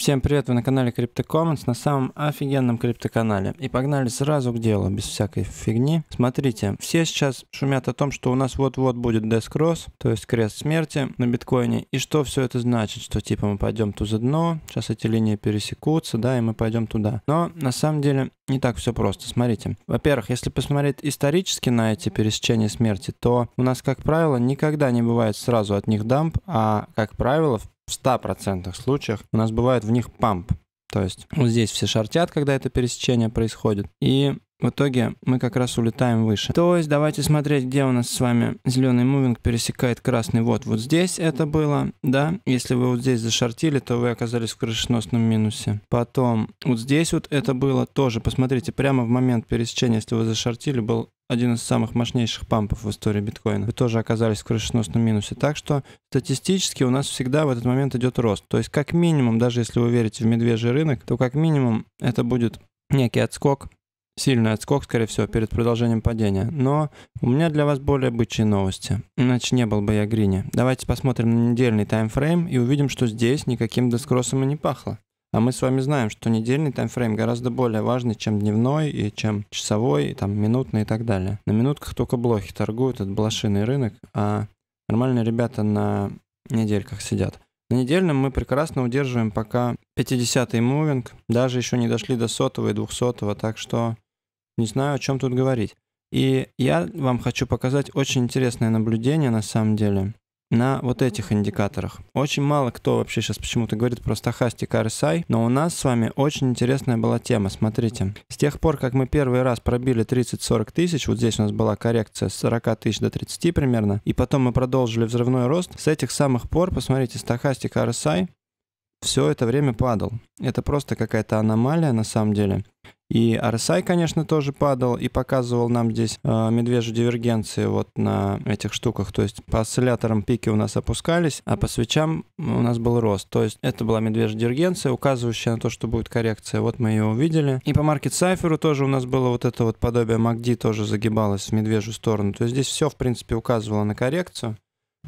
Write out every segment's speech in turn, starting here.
Всем привет, вы на канале CryptoCommons, на самом офигенном криптоканале. И погнали сразу к делу, без всякой фигни. Смотрите, все сейчас шумят о том, что у нас вот-вот будет дескросс, то есть крест смерти на биткоине. И что все это значит, что типа мы пойдем туда за дно, сейчас эти линии пересекутся, да, и мы пойдем туда. Но на самом деле не так все просто, смотрите. Во-первых, если посмотреть исторически на эти пересечения смерти, то у нас, как правило, никогда не бывает сразу от них дамп, а, как правило, в в 100% случаях у нас бывает в них памп. То есть вот здесь все шортят, когда это пересечение происходит. И в итоге мы как раз улетаем выше. То есть давайте смотреть, где у нас с вами зеленый мувинг пересекает красный. Вот, вот здесь это было, да. Если вы вот здесь зашортили, то вы оказались в крышеносном минусе. Потом вот здесь вот это было тоже. Посмотрите, прямо в момент пересечения, если вы зашортили, был один из самых мощнейших пампов в истории биткоина, вы тоже оказались в крышеносном минусе. Так что статистически у нас всегда в этот момент идет рост. То есть как минимум, даже если вы верите в медвежий рынок, то как минимум это будет некий отскок, сильный отскок, скорее всего, перед продолжением падения. Но у меня для вас более бычьи новости. Иначе не был бы я грине. Давайте посмотрим на недельный таймфрейм и увидим, что здесь никаким доскросом и не пахло. А мы с вами знаем, что недельный таймфрейм гораздо более важный, чем дневной и чем часовой, и, там, минутный и так далее. На минутках только блохи торгуют, это блошиный рынок, а нормальные ребята на недельках сидят. На недельном мы прекрасно удерживаем пока 50-й мувинг, даже еще не дошли до сотого и двухсотого, так что не знаю, о чем тут говорить. И я вам хочу показать очень интересное наблюдение на самом деле на вот этих индикаторах. Очень мало кто вообще сейчас почему-то говорит про стохастик RSI, но у нас с вами очень интересная была тема. Смотрите, с тех пор, как мы первый раз пробили 30-40 тысяч, вот здесь у нас была коррекция с 40 тысяч до 30 примерно, и потом мы продолжили взрывной рост, с этих самых пор, посмотрите, стохастик RSI все это время падал. Это просто какая-то аномалия на самом деле. И RSI, конечно, тоже падал и показывал нам здесь э, медвежью дивергенции вот на этих штуках. То есть по осцилляторам пики у нас опускались, а по свечам у нас был рост. То есть это была медвежья дивергенция, указывающая на то, что будет коррекция. Вот мы ее увидели. И по маркет сайферу тоже у нас было вот это вот подобие MACD тоже загибалось в медвежью сторону. То есть здесь все, в принципе, указывало на коррекцию.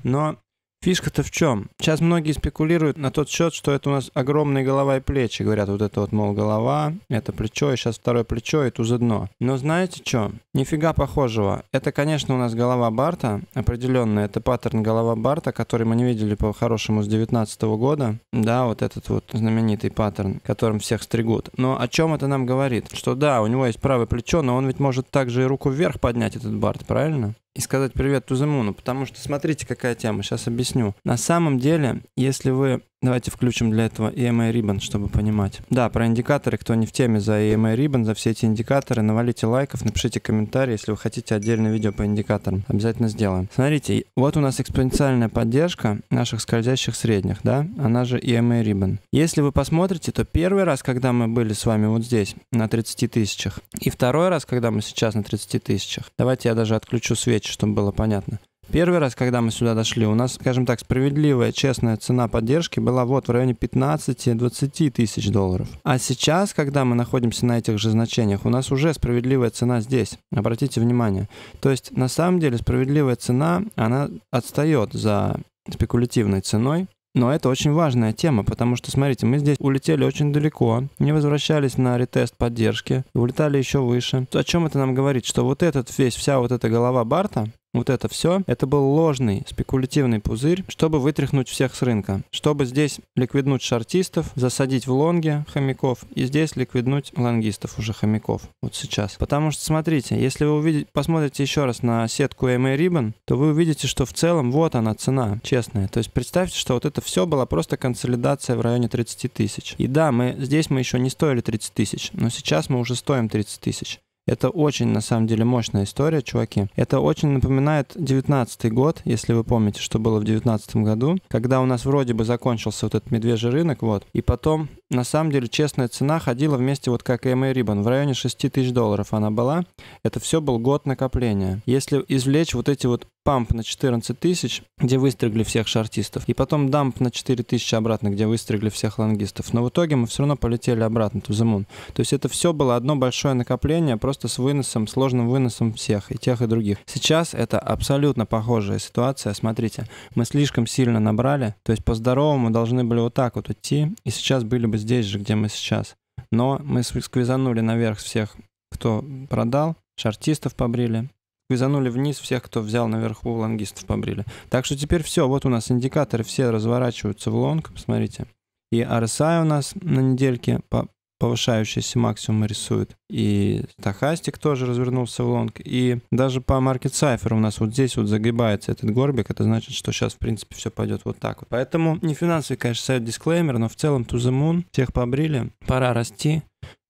Но Фишка-то в чем? Сейчас многие спекулируют на тот счет, что это у нас огромные голова и плечи. Говорят, вот это вот, мол, голова, это плечо, и сейчас второе плечо, и тузо дно. Но знаете что? Нифига похожего. Это, конечно, у нас голова Барта, определенно. Это паттерн голова Барта, который мы не видели по-хорошему с 19 года. Да, вот этот вот знаменитый паттерн, которым всех стригут. Но о чем это нам говорит? Что да, у него есть правое плечо, но он ведь может также и руку вверх поднять, этот Барт, правильно? и сказать привет Тузамуну, потому что смотрите, какая тема, сейчас объясню. На самом деле, если вы Давайте включим для этого EMA Ribbon, чтобы понимать. Да, про индикаторы, кто не в теме за EMA Ribbon, за все эти индикаторы, навалите лайков, напишите комментарии, если вы хотите отдельное видео по индикаторам, обязательно сделаем. Смотрите, вот у нас экспоненциальная поддержка наших скользящих средних, да, она же EMA Ribbon. Если вы посмотрите, то первый раз, когда мы были с вами вот здесь, на 30 тысячах, и второй раз, когда мы сейчас на 30 тысячах, давайте я даже отключу свечи, чтобы было понятно. Первый раз, когда мы сюда дошли, у нас, скажем так, справедливая, честная цена поддержки была вот в районе 15-20 тысяч долларов. А сейчас, когда мы находимся на этих же значениях, у нас уже справедливая цена здесь. Обратите внимание. То есть, на самом деле, справедливая цена, она отстает за спекулятивной ценой, но это очень важная тема, потому что, смотрите, мы здесь улетели очень далеко, не возвращались на ретест поддержки, улетали еще выше. О чем это нам говорит? Что вот этот весь, вся вот эта голова Барта, вот это все, это был ложный спекулятивный пузырь, чтобы вытряхнуть всех с рынка, чтобы здесь ликвиднуть шартистов, засадить в лонге хомяков и здесь ликвиднуть лонгистов уже хомяков вот сейчас. Потому что смотрите, если вы увидите, посмотрите еще раз на сетку MA Ribbon, то вы увидите, что в целом вот она цена честная. То есть представьте, что вот это все была просто консолидация в районе 30 тысяч. И да, мы здесь мы еще не стоили 30 тысяч, но сейчас мы уже стоим 30 тысяч. Это очень, на самом деле, мощная история, чуваки. Это очень напоминает 19 год, если вы помните, что было в 19 году, когда у нас вроде бы закончился вот этот медвежий рынок, вот, и потом на самом деле честная цена ходила вместе вот как и MA эм Ribbon. В районе 6 тысяч долларов она была. Это все был год накопления. Если извлечь вот эти вот памп на 14 тысяч, где выстригли всех шартистов, и потом дамп на 4 тысячи обратно, где выстригли всех лонгистов. Но в итоге мы все равно полетели обратно, в the moon. То есть это все было одно большое накопление, просто с выносом, сложным выносом всех, и тех, и других. Сейчас это абсолютно похожая ситуация. Смотрите, мы слишком сильно набрали, то есть по-здоровому должны были вот так вот идти, и сейчас были бы здесь же, где мы сейчас. Но мы сквизанули наверх всех, кто продал, шартистов побрили, сквизанули вниз всех, кто взял наверху, лонгистов побрили. Так что теперь все, вот у нас индикаторы все разворачиваются в лонг, посмотрите. И RSI у нас на недельке повышающиеся максимумы рисует. И Тахастик тоже развернулся в лонг. И даже по маркет сайферу у нас вот здесь вот загибается этот горбик. Это значит, что сейчас, в принципе, все пойдет вот так вот. Поэтому не финансовый, конечно, сайт дисклеймер, но в целом to the moon. Всех побрили. Пора расти.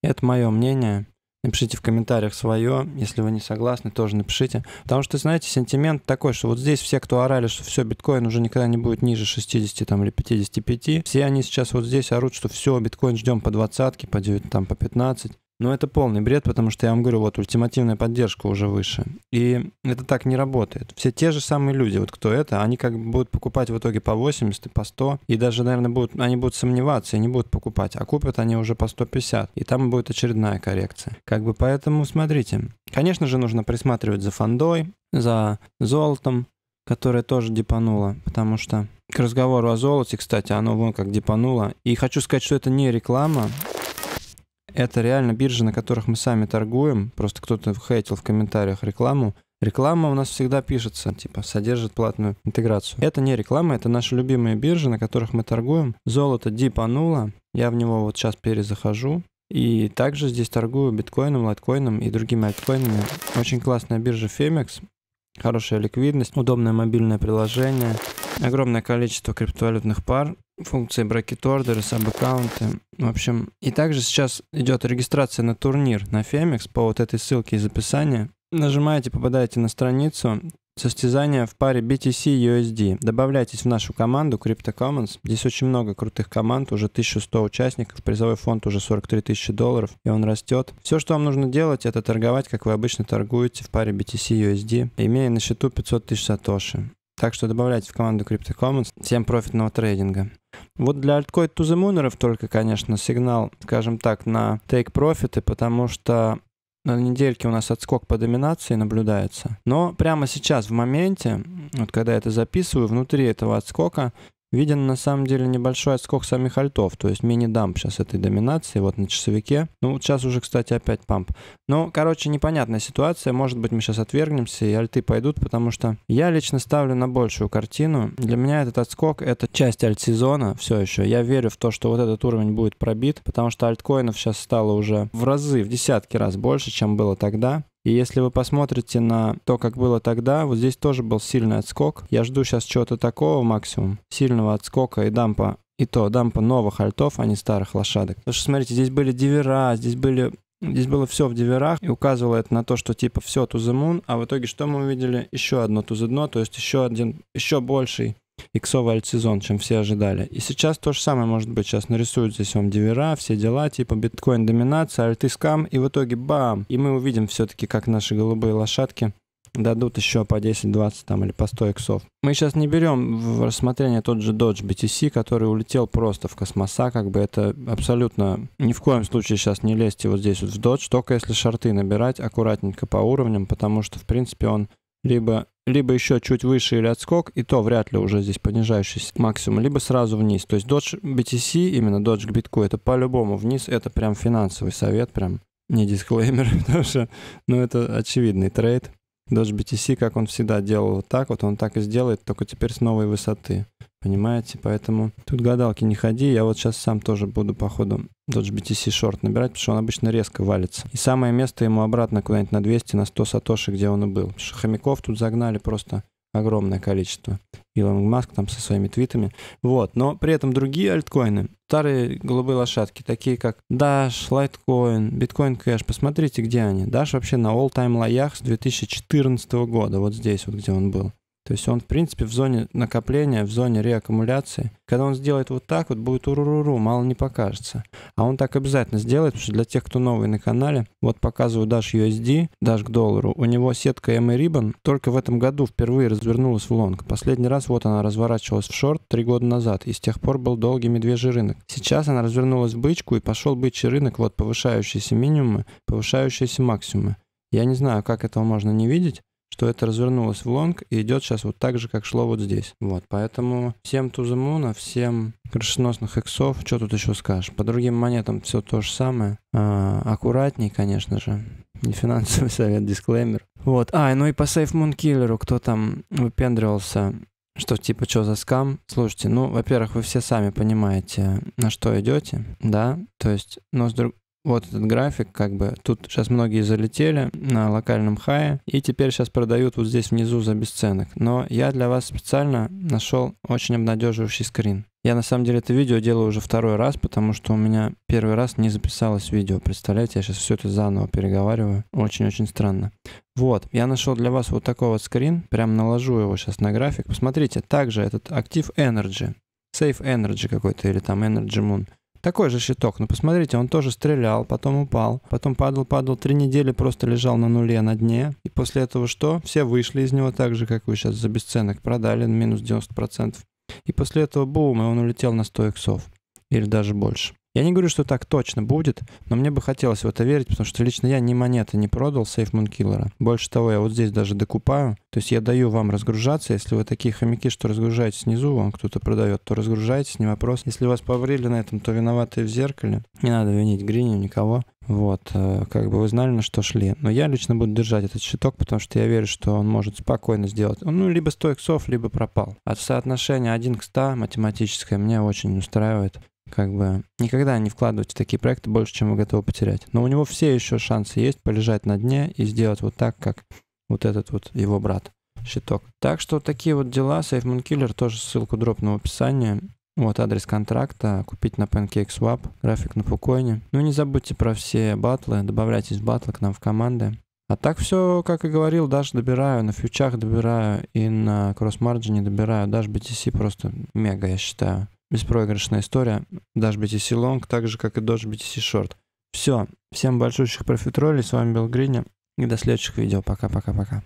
Это мое мнение. Напишите в комментариях свое, если вы не согласны, тоже напишите. Потому что, знаете, сентимент такой, что вот здесь все, кто орали, что все, биткоин уже никогда не будет ниже 60 там, или 55, все они сейчас вот здесь орут, что все, биткоин ждем по двадцатке, по 9, там, по 15. Но это полный бред, потому что я вам говорю, вот ультимативная поддержка уже выше. И это так не работает. Все те же самые люди, вот кто это, они как бы будут покупать в итоге по 80 и по 100, и даже, наверное, будут, они будут сомневаться и не будут покупать, а купят они уже по 150, и там будет очередная коррекция. Как бы поэтому смотрите. Конечно же, нужно присматривать за фондой, за золотом, которое тоже депануло, потому что к разговору о золоте, кстати, оно вон как депануло. И хочу сказать, что это не реклама, это реально биржи, на которых мы сами торгуем. Просто кто-то хейтил в комментариях рекламу. Реклама у нас всегда пишется, типа, содержит платную интеграцию. Это не реклама, это наши любимые биржи, на которых мы торгуем. Золото дипануло, я в него вот сейчас перезахожу. И также здесь торгую биткоином, лайткоином и другими альткоинами. Очень классная биржа Femex, хорошая ликвидность, удобное мобильное приложение, огромное количество криптовалютных пар, функции bracket order, sub-аккаунты. В общем, и также сейчас идет регистрация на турнир на Femix по вот этой ссылке из описания. Нажимаете, попадаете на страницу, состязания в паре BTC USD. Добавляйтесь в нашу команду Crypto Commons. Здесь очень много крутых команд, уже 1100 участников, призовой фонд уже 43 тысячи долларов, и он растет. Все, что вам нужно делать, это торговать, как вы обычно торгуете в паре BTC USD, имея на счету 500 тысяч сатоши. Так что добавляйте в команду Crypto Commons всем профитного трейдинга. Вот для Altcoin альткоин туземунеров только, конечно, сигнал, скажем так, на тейк-профиты, потому что на недельке у нас отскок по доминации наблюдается. Но прямо сейчас, в моменте, вот когда я это записываю, внутри этого отскока виден на самом деле небольшой отскок самих альтов, то есть мини-дамп сейчас этой доминации, вот на часовике. Ну, сейчас уже, кстати, опять памп. Ну, короче, непонятная ситуация, может быть, мы сейчас отвергнемся и альты пойдут, потому что я лично ставлю на большую картину. Для меня этот отскок — это часть альт-сезона все еще. Я верю в то, что вот этот уровень будет пробит, потому что альткоинов сейчас стало уже в разы, в десятки раз больше, чем было тогда. И если вы посмотрите на то, как было тогда, вот здесь тоже был сильный отскок. Я жду сейчас чего-то такого максимум, сильного отскока и дампа. И то дампа новых альтов, а не старых лошадок. Потому что, смотрите, здесь были дивера, здесь были Здесь было все в диверах, и указывало это на то, что типа все to the moon, а в итоге что мы увидели? Еще одно to the дно, то есть еще один, еще больший иксовый альтсезон, чем все ожидали. И сейчас то же самое может быть. Сейчас нарисуют здесь вам дивера, все дела, типа биткоин-доминация, альты скам, и в итоге бам! И мы увидим все-таки, как наши голубые лошадки дадут еще по 10-20 там или по 100 иксов. Мы сейчас не берем в рассмотрение тот же Dodge BTC, который улетел просто в космоса, как бы это абсолютно ни в коем случае сейчас не лезьте вот здесь вот в Dodge, только если шарты набирать аккуратненько по уровням, потому что в принципе он либо, либо еще чуть выше или отскок, и то вряд ли уже здесь понижающийся максимум, либо сразу вниз. То есть Dodge BTC, именно Dodge к битку, это по-любому вниз, это прям финансовый совет, прям не дисклеймер, потому что, ну, это очевидный трейд. Doge BTC, как он всегда делал вот так, вот он так и сделает, только теперь с новой высоты. Понимаете? Поэтому тут гадалки не ходи. Я вот сейчас сам тоже буду, походу, Doge BTC шорт набирать, потому что он обычно резко валится. И самое место ему обратно куда-нибудь на 200, на 100 сатоши, где он и был. Потому что хомяков тут загнали просто огромное количество. Илон Маск там со своими твитами. Вот, но при этом другие альткоины, старые голубые лошадки, такие как Dash, Litecoin, Bitcoin Cash, посмотрите, где они. Dash вообще на all-time лоях с 2014 года, вот здесь вот, где он был. То есть он, в принципе, в зоне накопления, в зоне реаккумуляции. Когда он сделает вот так, вот будет уру-ру-ру, мало не покажется. А он так обязательно сделает, потому что для тех, кто новый на канале, вот показываю Dash USD, Dash к доллару, у него сетка MA Ribbon только в этом году впервые развернулась в лонг. Последний раз вот она разворачивалась в шорт три года назад, и с тех пор был долгий медвежий рынок. Сейчас она развернулась в бычку, и пошел бычий рынок, вот повышающиеся минимумы, повышающиеся максимумы. Я не знаю, как этого можно не видеть, что это развернулось в лонг и идет сейчас вот так же, как шло вот здесь. Вот, поэтому всем тузамуна, всем крышеносных иксов, что тут еще скажешь? По другим монетам все то же самое. А, аккуратней, конечно же. Не финансовый совет, дисклеймер. Вот. А, ну и по Safe Moon Killer, кто там выпендривался, что типа что за скам? Слушайте, ну, во-первых, вы все сами понимаете, на что идете, да? То есть, но с, друг вот этот график, как бы, тут сейчас многие залетели на локальном хае, и теперь сейчас продают вот здесь внизу за бесценок. Но я для вас специально нашел очень обнадеживающий скрин. Я на самом деле это видео делаю уже второй раз, потому что у меня первый раз не записалось видео. Представляете, я сейчас все это заново переговариваю. Очень-очень странно. Вот, я нашел для вас вот такой вот скрин. Прям наложу его сейчас на график. Посмотрите, также этот актив Energy. Safe Energy какой-то или там Energy Moon – такой же щиток, но ну, посмотрите, он тоже стрелял, потом упал, потом падал, падал, три недели просто лежал на нуле, на дне. И после этого что? Все вышли из него так же, как вы сейчас за бесценок продали, на минус 90%. И после этого бум, и он улетел на 100 иксов. Или даже больше. Я не говорю, что так точно будет, но мне бы хотелось в это верить, потому что лично я ни монеты не продал сейф Мункиллера. Больше того, я вот здесь даже докупаю. То есть я даю вам разгружаться. Если вы такие хомяки, что разгружаете снизу, вам кто-то продает, то разгружайтесь, не вопрос. Если вас поврели на этом, то виноваты в зеркале. Не надо винить Гриню, никого. Вот, э, как бы вы знали, на что шли. Но я лично буду держать этот щиток, потому что я верю, что он может спокойно сделать. Ну, либо 100 иксов, либо пропал. От соотношения 1 к 100 математическое меня очень устраивает как бы никогда не вкладывайте в такие проекты больше, чем вы готовы потерять. Но у него все еще шансы есть полежать на дне и сделать вот так, как вот этот вот его брат щиток. Так что такие вот дела. Safe Moon Killer тоже ссылку дропну в описании. Вот адрес контракта, купить на PancakeSwap, график на Пукойне. Ну не забудьте про все батлы, добавляйтесь в батлы к нам в команды. А так все, как и говорил, даже добираю, на фьючах добираю и на кросс-марджине добираю, даже BTC просто мега, я считаю беспроигрышная история. Dash BTC Long, так же, как и Doge BTC Short. Все. Всем большущих профитролей. С вами был Гриня. И до следующих видео. Пока-пока-пока.